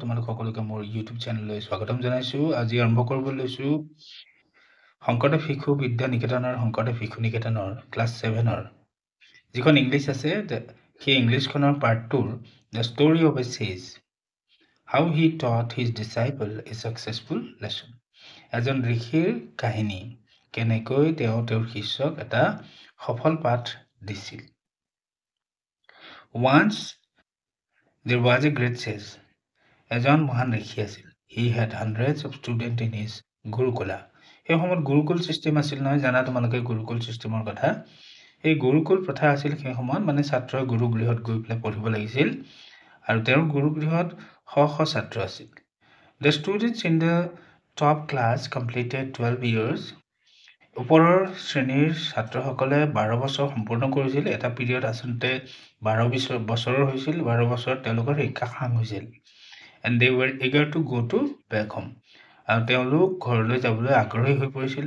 তোমালোক সকলোকে মোৰ ইউটিউব চেনেললৈ স্বাগতম জনাইছোঁ আজি আৰম্ভ কৰিব লৈছোঁ শংকৰদেৱ শিশু বিদ্যা নিকেতনৰ শংকৰদেৱ শিশু নিকেতনৰ ক্লাছ ছেভেনৰ যিখন ইংলিছ আছে সেই ইংলিছখনৰ পাৰ্ট টুৰ the story of a sage how he taught his disciple a successful lesson এজন ঋষিৰ কাহিনী কেনেকৈ তেওঁ তেওঁৰ শিষ্যক এটা সফল পাঠ দিছিল ৱান্স দেৰ ৱাজ এ গ্ৰেট চেজ এজন মহান ঋষি আছিল he had hundred of student in his gurukula সেই সময়ত গুৰুকুল ছিষ্টেম আছিল নহয় জানা তোমালোকে গুৰুকুল ছিষ্টেমৰ কথা এই গুৰুকুল প্ৰথা আছিল সেই সময়ত মানে ছাত্ৰই গুৰুগৃহত গৈ পেলাই পঢ়িব লাগিছিল আৰু তেওঁৰ গুৰুগৃহত শ শ ছাত্ৰ আছিল the students in the top class completed twelve years ওপৰৰ শ্ৰেণীৰ ছাত্ৰসকলে বাৰ বছৰ সম্পূৰ্ণ কৰিছিল এটা পিৰিয়ড আচলতে বাৰ বিছ বছৰৰ হৈছিল বাৰ বছৰত তেওঁলোকৰ শিক্ষা সাং হৈছিল and they were eager to go' to back home আৰু তেওঁলোক ঘৰলৈ যাবলৈ আগ্ৰহী হৈ পৰিছিল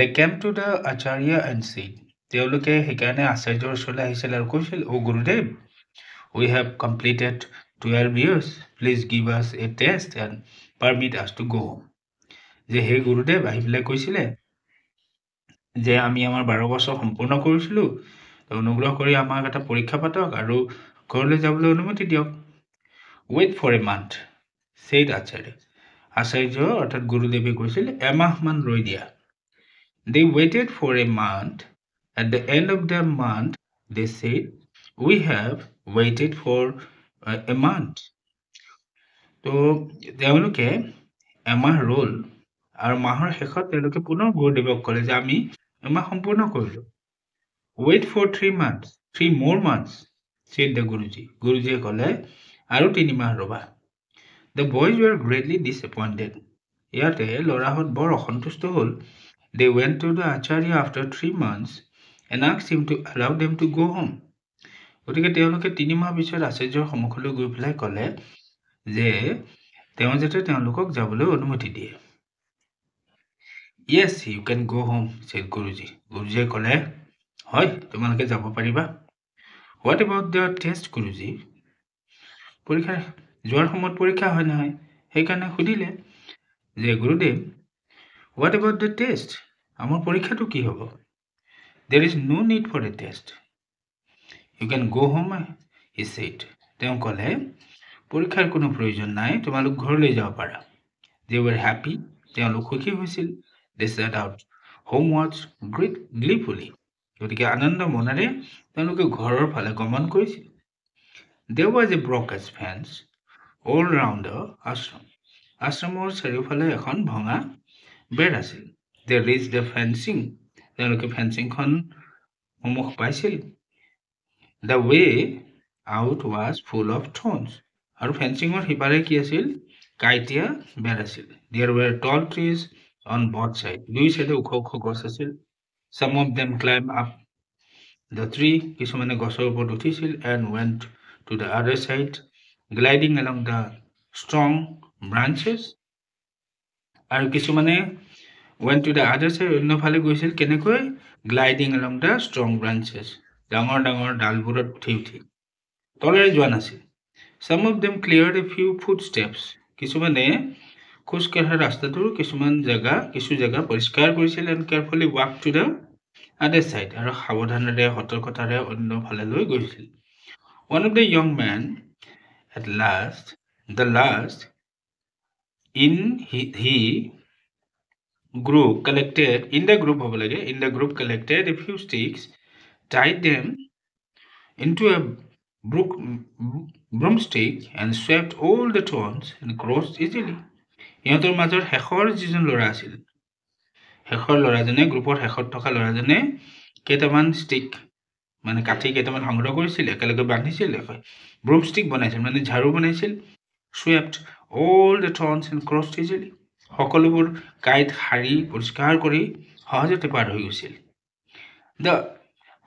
they came to the acharya and said তেওঁলোকে সেইকাৰণে আচাৰ্যৰ ওচৰলৈ আহিছিল আৰু কৈছিল O' Gurudev we have completed twelve years please give us a test and permit us to go' home যে সেই গুৰুদেৱ আহি পেলাই কৈছিলে যে আমি আমাৰ বাৰ বছৰ সম্পূৰ্ণ কৰিছিলোঁ অনুগ্ৰহ কৰি আমাক এটা পৰীক্ষা পাতক আৰু ঘৰলৈ যাবলৈ অনুমতি দিয়ক wait for a month said Acharya আচাৰ্য অৰ্থাৎ গুৰুদেৱে কৈছিল এমাহমান ৰৈ দিয়া they waited for a month at the end of the month they said we have waited for a month তো তেওঁলোকে এমাহ ৰ'ল আৰু মাহৰ শেষত তেওঁলোকে পুনৰ গুৰুদেৱক ক'লে যে আমি এমাহ সম্পূৰ্ণ কৰিলোঁ wait for three months three more months said the Guruji গুৰুজীয়ে ক'লে আৰু তিনিমাহ ৰবা the boys you greatly disappointed ইয়াতে ল'ৰাহঁত বৰ অসন্তুষ্ট হ'ল they went to the Acharya after three months and আক him to allow them to go' home গতিকে তেওঁলোকে তিনিমাহ পিছত আচাৰ্যৰ সন্মুখলৈ গৈ পেলাই ক'লে যে তেওঁ যাতে তেওঁলোকক যাবলৈ অনুমতি দিয়ে য়েছ U can go' home set Guruji গুৰুজীয়ে ক'লে হয় তোমালোকে যাব পাৰিবা what about the test Guruji পৰীক্ষা যোৱাৰ সময়ত পৰীক্ষা হয় নহয় সেইকাৰণে সুধিলে যে Gurudev what about the test আমাৰ পৰীক্ষাটো কি হ'ব there is no' need for the test you can go' home is it তেওঁ ক'লে পৰীক্ষাৰ কোনো প্ৰয়োজন নাই তোমালোক ঘৰলৈ যাব পাৰা দে ৱেৰ হেপী তেওঁলোক সুখী হৈছিল they set out homewards great gleefully গতিকে আনন্দ মনেৰে তেওঁলোকে ঘৰৰ ফালে গমন কৰিছিল there was a broken fence all round the ashram. Ashramor sarifale ekhon bhanga bed asil. They reached the fencing. They looked fencing khon umukh paisil. The way out was full of thorns. Aru fencing or hipare ki asil kaitia bed asil. There were tall trees on both sides. Dui side ukho ukho gos asil. Some of them climbed up the tree. Kisu mane gosor upor uthisil and went to the other side, gliding along the strong branches. And Kishumane went to the other side, you know, Fale Gusil Kenekoi, gliding along the strong branches. Dangor Dangor Dalburat Tivti. Tolerate Juanasi. Some of them cleared a few footsteps. Kishumane Kuskar Rastatu, Kishuman Jaga, Kishu Jaga, Poriskar Gusil and carefully walked to the other side. Arahavadhanade Hotel Kotare, you know, Fale Gusil. one of the young men at last the last in he, he group collected in the group of like in the group collected a few sticks tied them into a brook broomstick and swept all the thorns and crossed easily ইহঁতৰ মাজত শেষৰ যিজন ল'ৰা আছিল শেষৰ ল'ৰাজনে গ্ৰুপৰ শেষত থকা ল'ৰাজনে কেইটামান ষ্টিক মানে কাঠি কেইটামান সংগ্ৰহ কৰিছিল একেলগে বান্ধিছিল ব্ৰুম ষ্টিক বনাইছিল মানে ঝাৰু বনাইছিল swept all the thorns and cross দিছিল সকলোবোৰ কাঁইট সাৰি পৰিষ্কাৰ কৰি সহজতে পাৰ হৈ গৈছিল the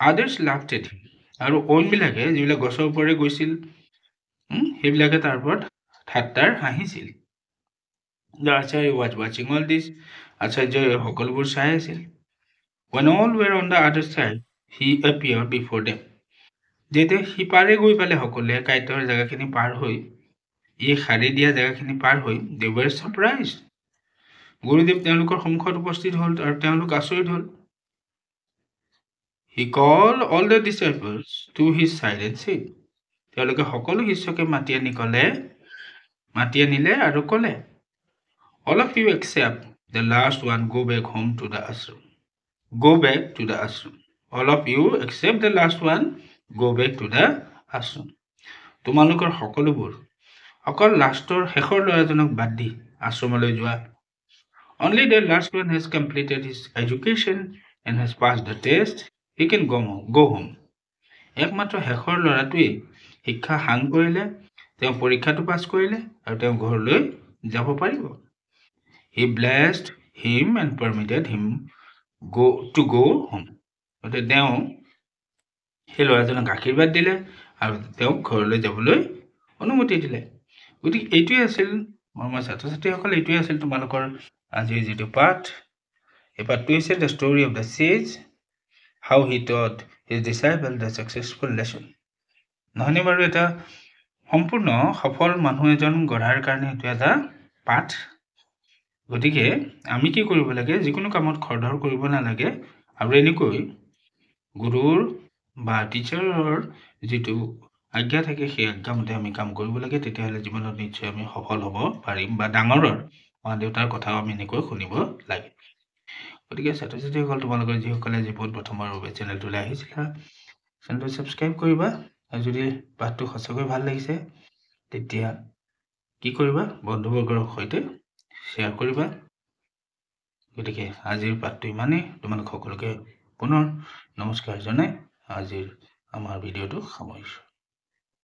others laughed at him আৰু অইনবিলাকে যিবিলাক গছৰ ওপৰে গৈছিল সেইবিলাকে তাৰ ওপৰত ঠাট্টাৰ হাঁহিছিল দ্য আচাৰ্য ৱাজ ৱাচিং অল দিছ আচাৰ্যই সকলোবোৰ চাই আছিল when all were on the others side সি এপিয়ৰ বিফৰ ডেম যেতিয়া সিপাৰে গৈ পালে সকলোৱে কাঁইটৰ জেগাখিনি পাৰ হৈ এই সাৰি দিয়া জেগাখিনি পাৰ হৈ দেৱৰ ছাৰপ্ৰাইজ গুৰুদেৱ তেওঁলোকৰ সন্মুখত উপস্থিত হ'ল আৰু তেওঁলোক আচৰিত হ'ল he called all the disciples to his silent seat তেওঁলোকে সকলো শিষ্যকে মাতি আনি ক'লে মাতি আনিলে আৰু ক'লে all of you except the last one go' back home to the ashram go' back to the ashram all of you except the last one go' back to the ashram তোমালোকৰ সকলোবোৰ অকল লাষ্টৰ শেষৰ ল'ৰাজনক বাদ দি আশ্ৰমলৈ যোৱা only the last one has completed his education and has pass the test he can come go' home একমাত্ৰ শেষৰ ল'ৰাটোৱে শিক্ষা সাং কৰিলে তেওঁ পৰীক্ষাটো পাছ কৰিলে আৰু তেওঁ ঘৰলৈ যাব পাৰিব he blessed him and permitted him go' to go' home গতিকে তেওঁ সেই ল'ৰাজনক আশীৰ্বাদ দিলে আৰু তেওঁক ঘৰলৈ যাবলৈ অনুমতি দিলে গতিকে এইটোৱে আছিল মৰমৰ ছাত্ৰ ছাত্ৰীসকল এইটোৱে আছিল তোমালোকৰ আজিৰ যিটো পাঠ এই পাঠটো হৈছে the story of the sage how he taught his disciples the successful lesson নহয়নে বাৰু এটা সম্পূৰ্ণ সফল মানুহ এজন গঢ়াৰ কাৰণে সেইটো এটা পাঠ গতিকে আমি কি কৰিব লাগে যিকোনো কামত খৰধৰ কৰিব নালাগে আৰু এনেকৈ গুৰুৰ বা টিচাৰৰ যিটো আজ্ঞা থাকে সেই আজ্ঞামতে আমি কাম কৰিব লাগে তেতিয়াহ'লে জীৱনত নিশ্চয় আমি সফল হ'ব পাৰিম বা ডাঙৰৰ মা দেউতাৰ কথাও আমি এনেকৈ শুনিব লাগে গতিকে ছাত্ৰ ছাত্ৰীসকল তোমালোকৰ যিসকলে জীৱন প্ৰথমৰ বাবে চেনেলটোলৈ আহিছিলা চেনেলটো ছাবস্ক্ৰাইব কৰিবা আৰু যদি পাঠটো সঁচাকৈ ভাল লাগিছে তেতিয়া কি কৰিবা বন্ধুবৰ্গৰ সৈতে শ্বেয়াৰ কৰিবা গতিকে আজিৰ পাঠটো ইমানেই তোমালোক সকলোকে পুনৰ নমস্কাৰ জনাই আজিৰ আমাৰ ভিডিঅ'টো সামৰিছোঁ